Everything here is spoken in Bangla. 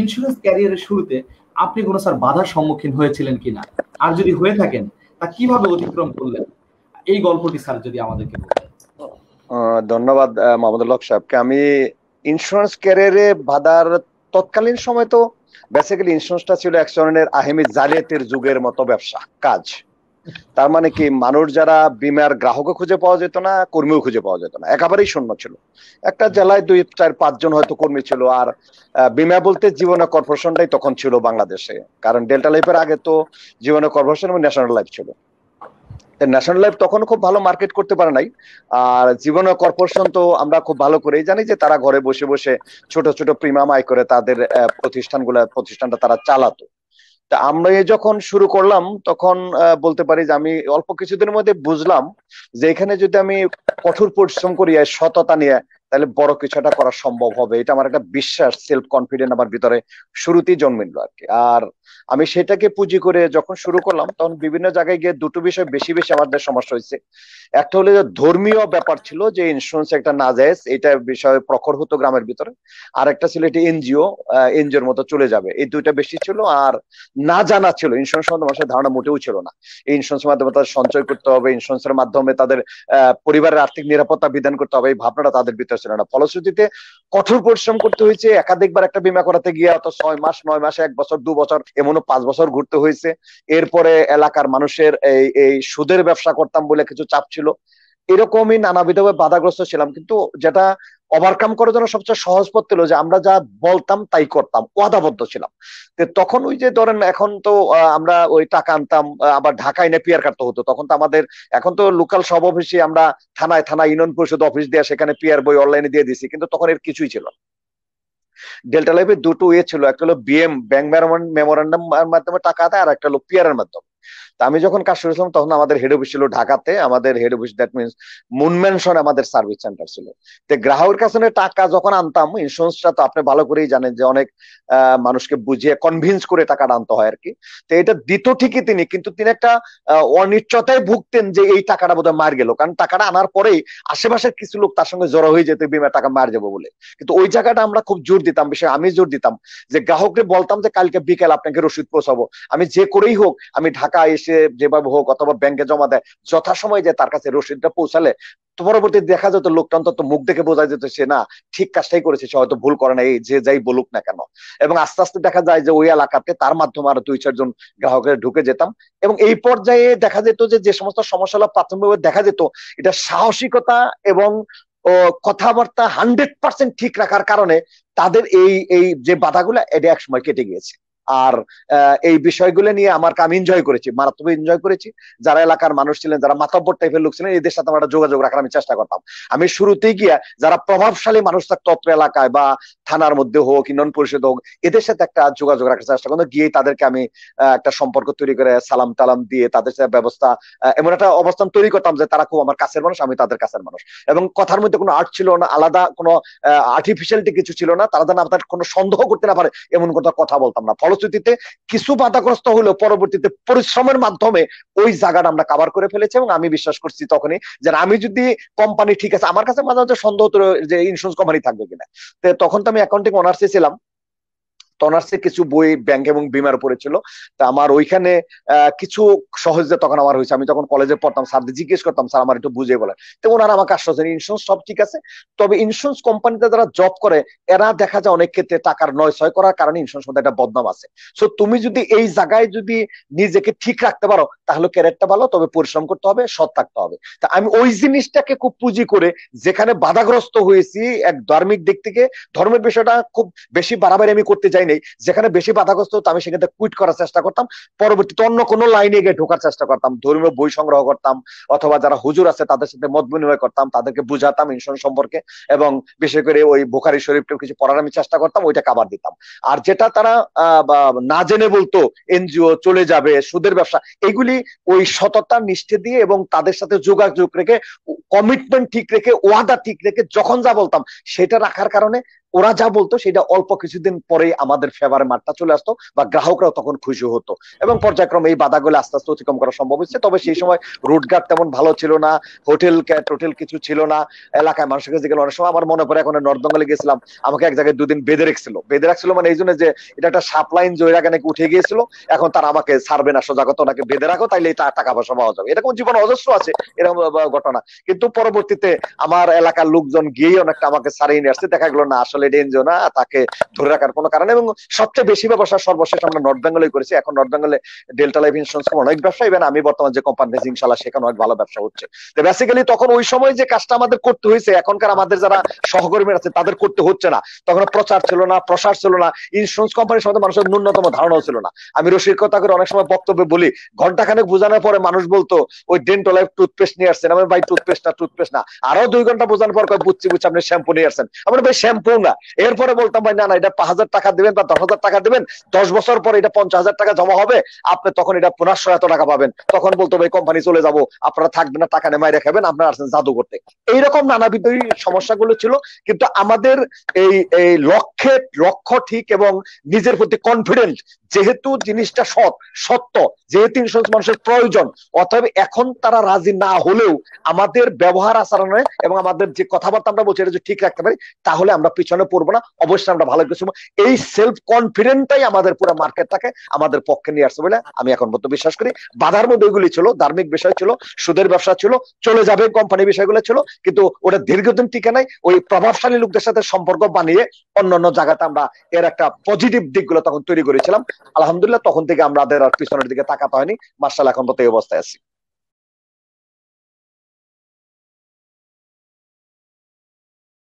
ইন্স্যুরেন্স ক্যারিয়ারের শুরুতে আপনি কোনো স্যার বাধার সম্মুখীন হয়েছিলেন কিনা আর যদি হয়ে থাকেন তা কিভাবে অতিক্রম করলেন এই গল্পটি স্যার যদি আমাদেরকে ধন্যবাদ মাহমুদুল্লাহ সাহেবকে আমি ইন্স্যুরেন্স ক্যারিয়ারে বাধার তৎকালীন সময় তো বেসিক্যালি ইন্স্যুরেন্সটা ছিল এক ধরনের আহেমি জালিয়াতির যুগের মতো ব্যবসা কাজ তার মানে কি মানুষ যারা বিমার গ্রাহকও খুঁজে পাওয়া যেত না কর্মীও খুঁজে পাওয়া যেত না একেবারেই শূন্য ছিল একটা জেলায় দুই চার পাঁচজন হয়তো কর্মী ছিল আর বিমা বলতে জীবনা কর্পোরেশনটাই তখন ছিল বাংলাদেশে কারণ ডেল্টা লাইফের আগে তো জীবনা কর্পোরেশন এবং ন্যাশনাল লাইফ ছিল ন্যাশনাল লাইফ তখন খুব ভালো মার্কেট করতে পারে নাই আর জীবন কর্পোরেশন তো আমরা খুব ভালো করেই জানি যে তারা ঘরে বসে বসে ছোট ছোট প্রিমিয়াম আয় করে তাদের প্রতিষ্ঠানগুলো প্রতিষ্ঠানটা তারা চালাতো তা আমরা যখন শুরু করলাম তখন বলতে পারি যে আমি অল্প কিছুদিনের মধ্যে বুঝলাম যে এখানে যদি আমি কঠোর পরিশ্রম করি সততা নিয়ে তাহলে বড় কিছু একটা করা সম্ভব হবে এটা আমার একটা বিশ্বাস সেলফ কনফিডেন্ট আমার ভিতরে শুরুতেই জন্মিল আর কি আর আমি সেটাকে পুঁজি করে যখন শুরু করলাম তখন বিভিন্ন জায়গায় গিয়ে দুটো বিষয় বেশি বেশি আমাদের সমস্যা হয়েছে একটা হলো যে ধর্মীয় ব্যাপার ছিল যে ইন্স্যুরেন্স একটা না যায় এটা বিষয়ে প্রখর হতো গ্রামের ভিতরে আর একটা ছিল এটি এনজিও এনজিওর মতো চলে যাবে এই দুইটা বেশি ছিল আর না জানা ছিল ইন্স্যুরেন্স সম্বন্ধে মানুষের ধারণা মোটেও ছিল না ইন্স্যুরেন্স মাধ্যমে তাদের সঞ্চয় করতে হবে ইন্স্যুরেন্সের মাধ্যমে তাদের পরিবারের আর্থিক নিরাপত্তা বিধান করতে হবে এই ভাবনাটা তাদের ভিতরে আসছে না ফলশ্রুতিতে কঠোর পরিশ্রম করতে হয়েছে একাধিকবার একটা বিমা করাতে গিয়ে অত ছয় মাস নয় মাসে এক বছর দু বছর এমনও পাঁচ বছর ঘুরতে হয়েছে এরপরে এলাকার মানুষের এই এই সুদের ব্যবসা করতাম বলে কিছু চাপ ছিল এরকমই নানাবিধভাবে বাধাগ্রস্ত ছিলাম কিন্তু যেটা ওভারকাম করার জন্য সবচেয়ে সহজ পথ ছিল যে আমরা যা বলতাম তাই করতাম ওয়াদাবদ্ধ ছিলাম তো তখন ওই যে ধরেন এখন তো আমরা ওই টাকা আনতাম আবার ঢাকায় এনে পিয়ার কাটতে হতো তখন তো আমাদের এখন তো লোকাল সব অফিসে আমরা থানায় থানায় ইউনিয়ন পরিষদ অফিস দিয়ে সেখানে পিয়ার বই অনলাইনে দিয়ে দিছি কিন্তু তখন এর কিছুই ছিল ডেল্টা লাইফে দুটো ইয়ে ছিল একটা হলো বিএম ব্যাংক মেমোরান্ডাম মাধ্যমে টাকা আদায় আর একটা হলো পিয়ারের মাধ্যমে তা আমি যখন কাজ শুরু করেছিলাম তখন আমাদের হেড অফিস ছিল ঢাকাতে আমাদের হেড অফিস দ্যাট মিনস মুনমেনশন আমাদের সার্ভিস সেন্টার ছিল তো গ্রাহকের কাছে টাকা যখন আনতাম ইন্স্যুরেন্সটা তো আপনি ভালো করেই জানেন যে অনেক মানুষকে বুঝিয়ে কনভিন্স করে টাকাটা আনতে হয় আর কি তো এটা দিত ঠিকই তিনি কিন্তু তিনি একটা অনিশ্চয়তায় ভুগতেন যে এই টাকাটা বোধহয় মার গেল কারণ টাকাটা আনার পরেই আশেপাশের কিছু লোক তার সঙ্গে জড়ো হয়ে যেত বিমা টাকা মার যাবো বলে কিন্তু ওই জায়গাটা আমরা খুব জোর দিতাম বিষয়ে আমি জোর দিতাম যে গ্রাহককে বলতাম যে কালকে বিকেল আপনাকে রসিদ পৌঁছাবো আমি যে করেই হোক আমি ঢাকা এসে পুলিশে যেভাবে হোক অথবা ব্যাংকে জমা দেয় যথাসময় যে তার কাছে রসিদটা পৌঁছালে তো পরবর্তী দেখা যেত লোকটা অন্তত মুখ দেখে বোঝা যেত সে না ঠিক কাজটাই করেছে সে হয়তো ভুল করে না এই যে যাই বলুক না কেন এবং আস্তে আস্তে দেখা যায় যে ওই এলাকাতে তার মাধ্যমে আরো দুই চারজন গ্রাহকের ঢুকে যেতাম এবং এই পর্যায়ে দেখা যেত যে যে সমস্ত সমস্যাগুলো প্রাথমিকভাবে দেখা যেত এটা সাহসিকতা এবং কথাবার্তা হান্ড্রেড পার্সেন্ট ঠিক রাখার কারণে তাদের এই এই যে বাধাগুলো এটা সময় কেটে গিয়েছে আর এই বিষয়গুলো নিয়ে আমার কাম এনজয় করেছি মারাত্মক এনজয় করেছি যারা এলাকার মানুষ ছিলেন যারা মাতব্বর টাইপের লোক ছিলেন এদের সাথে আমরা যোগাযোগ রাখার আমি চেষ্টা করতাম আমি শুরুতেই গিয়া যারা প্রভাবশালী মানুষ থাকতো অত্র এলাকায় বা থানার মধ্যে হোক ইউনিয়ন পরিষদ হোক এদের সাথে একটা যোগাযোগ রাখার চেষ্টা করতাম গিয়ে তাদেরকে আমি একটা সম্পর্ক তৈরি করে সালাম টালাম দিয়ে তাদের সাথে ব্যবস্থা এমন একটা অবস্থান তৈরি করতাম যে তারা খুব আমার কাছের মানুষ আমি তাদের কাছের মানুষ এবং কথার মধ্যে কোনো আর্ট ছিল না আলাদা কোনো আর্টিফিশিয়ালটি কিছু ছিল না তারা যেন আপনার কোনো সন্দেহ করতে না পারে এমন কথা কথা বলতাম না ফল প্রস্তুতিতে কিছু বাধাগ্রস্ত হলেও পরবর্তীতে পরিশ্রমের মাধ্যমে ওই জায়গাটা আমরা কাভার করে ফেলেছি এবং আমি বিশ্বাস করছি তখনই যে আমি যদি কোম্পানি ঠিক আছে আমার কাছে মাঝে মাঝে সন্দেহ যে ইন্স্যুরেন্স কোম্পানি থাকবে কিনা তখন তো আমি অ্যাকাউন্টিং অনার্সে ছিলাম তনার্সে কিছু বই ব্যাংক এবং বিমার উপরে ছিল তা আমার ওইখানে কিছু সহজে তখন আমার হয়েছে আমি তখন কলেজে পড়তাম স্যারদের জিজ্ঞেস করতাম স্যার আমার একটু বুঝে বলেন তো ওনারা আমাকে আশ্বাস দেন ইন্স্যুরেন্স সব ঠিক আছে তবে ইন্স্যুরেন্স কোম্পানিতে যারা জব করে এরা দেখা যায় অনেক ক্ষেত্রে টাকার নয় ছয় করার কারণে ইন্স্যুরেন্স মধ্যে একটা বদনাম আছে সো তুমি যদি এই জায়গায় যদি নিজেকে ঠিক রাখতে পারো তাহলে ক্যারিয়ারটা ভালো তবে পরিশ্রম করতে হবে সৎ থাকতে হবে তা আমি ওই জিনিসটাকে খুব পুঁজি করে যেখানে বাধাগ্রস্ত হয়েছি এক ধার্মিক দিক থেকে ধর্মের বিষয়টা খুব বেশি বাড়াবাড়ি আমি করতে যাই লাইনে যেখানে বেশি বাধাগ্রস্ত হতো আমি সেখানে কুইট করার চেষ্টা করতাম পরবর্তীতে অন্য কোন লাইনে গিয়ে ঢোকার চেষ্টা করতাম ধর্মীয় বই সংগ্রহ করতাম অথবা যারা হুজুর আছে তাদের সাথে মত বিনিময় করতাম তাদেরকে বুঝাতাম ইনসন সম্পর্কে এবং বিশেষ করে ওই বোখারি শরীফটা কিছু পড়ার আমি চেষ্টা করতাম ওইটা কাবার দিতাম আর যেটা তারা না জেনে বলতো এনজিও চলে যাবে সুদের ব্যবসা এগুলি ওই সততার নিষ্ঠে দিয়ে এবং তাদের সাথে যোগাযোগ রেখে কমিটমেন্ট ঠিক রেখে ওয়াদা ঠিক রেখে যখন যা বলতাম সেটা রাখার কারণে ওরা যা বলতো সেটা অল্প কিছুদিন পরে আমাদের ফেভারে মারটা চলে আসতো বা গ্রাহকরাও তখন খুশি হতো এবং পর্যায়ক্রমে এই বাধাগুলো আস্তে আস্তে অতিক্রম করা সম্ভব হচ্ছে তবে সেই সময় রোডঘাট তেমন ভালো ছিল না হোটেল টোটেল কিছু ছিল না এলাকায় মানুষের কাছে গেলে অনেক সময় আমার মনে পড়ে এখন নর্থ বেঙ্গলে গেছিলাম আমাকে এক জায়গায় দুদিন বেঁধে রেখেছিল বেঁধে রাখছিল মানে এই জন্য যে এটা একটা সাপলাইন জয়রাকে নাকি উঠে গিয়েছিল এখন তারা আমাকে ছাড়বে না সজাগত ওনাকে বেঁধে রাখো তাইলে তার টাকা পয়সা পাওয়া যাবে এরকম জীবন অজস্র আছে এরকম ঘটনা কিন্তু পরবর্তীতে আমার এলাকার লোকজন গিয়ে অনেকটা আমাকে সারিয়ে নিয়ে আসছে দেখা গেলো না আসলে অলরেডি এনজিও না তাকে ধরে রাখার কোনো কারণ এবং সবচেয়ে বেশি ব্যবসা সর্বশেষ আমরা নর্থ বেঙ্গলে করেছি এখন নর্থ বেঙ্গলে ডেল্টা লাইফ ইন্স্যুরেন্স কোম্পানি অনেক ব্যবসা ইভেন আমি বর্তমান যে কোম্পানি ইনশাল্লাহ সেখানে অনেক ভালো ব্যবসা হচ্ছে তো বেসিক্যালি তখন ওই সময় যে কাজটা আমাদের করতে হয়েছে এখনকার আমাদের যারা সহকর্মী আছে তাদের করতে হচ্ছে না তখন প্রচার ছিল না প্রসার ছিল না ইন্স্যুরেন্স কোম্পানি সম্বন্ধে মানুষের ন্যূনতম ধারণাও ছিল না আমি রসির কথা করে অনেক সময় বক্তব্যে বলি ঘন্টাখানেক বোঝানোর পরে মানুষ বলতো ওই ডেন্টো লাইফ টুথপেস্ট নিয়ে আসছেন আমি ভাই টুথপেস্ট না টুথপেস্ট না আরো দুই ঘন্টা বোঝানোর পর বুঝছি বুঝছি আপনি শ্যাম্পু নিয়ে আসছেন আমরা ভাই শ্যাম্পু না এরপরে বলতাম ভাই না না এটা পাঁচ হাজার টাকা দেবেন বা দশ হাজার টাকা দেবেন দশ বছর পরে এটা পঞ্চাশ হাজার টাকা জমা হবে আপনি তখন এটা পুনশ্চয় এত টাকা পাবেন তখন বলতো ভাই কোম্পানি চলে যাবো আপনারা থাকবেন না টাকা নেমাই রেখাবেন আপনারা আসছেন জাদু করতে এইরকম নানাবিধ সমস্যাগুলো ছিল কিন্তু আমাদের এই এই লক্ষ্যে লক্ষ্য ঠিক এবং নিজের প্রতি কনফিডেন্ট যেহেতু জিনিসটা সৎ সত্য যেহেতু ইন্স্যুরেন্স মানুষের প্রয়োজন অতএব এখন তারা রাজি না হলেও আমাদের ব্যবহার আচরণে এবং আমাদের যে কথাবার্তা আমরা বলছি এটা যদি ঠিক রাখতে পারি তাহলে আমরা পিছনে পড়বো না অবশ্যই আমরা ভালো কিছু এই সেলফ কনফিডেন্টটাই আমাদের পুরো মার্কেটটাকে আমাদের পক্ষে নিয়ে আসছে বলে আমি এখন পর্যন্ত বিশ্বাস করি বাধার মধ্যে এগুলি ছিল ধার্মিক বিষয় ছিল সুদের ব্যবসা ছিল চলে যাবে কোম্পানি বিষয়গুলো ছিল কিন্তু ওটা দীর্ঘদিন টিকে নাই ওই প্রভাবশালী লোকদের সাথে সম্পর্ক বানিয়ে অন্যান্য জায়গাতে আমরা এর একটা পজিটিভ দিকগুলো তখন তৈরি করেছিলাম আলহামদুলিল্লাহ তখন থেকে আমাদের আর পিছনের দিকে তাকাতে হয়নি মার্শাল এখন তো এই অবস্থায় আছি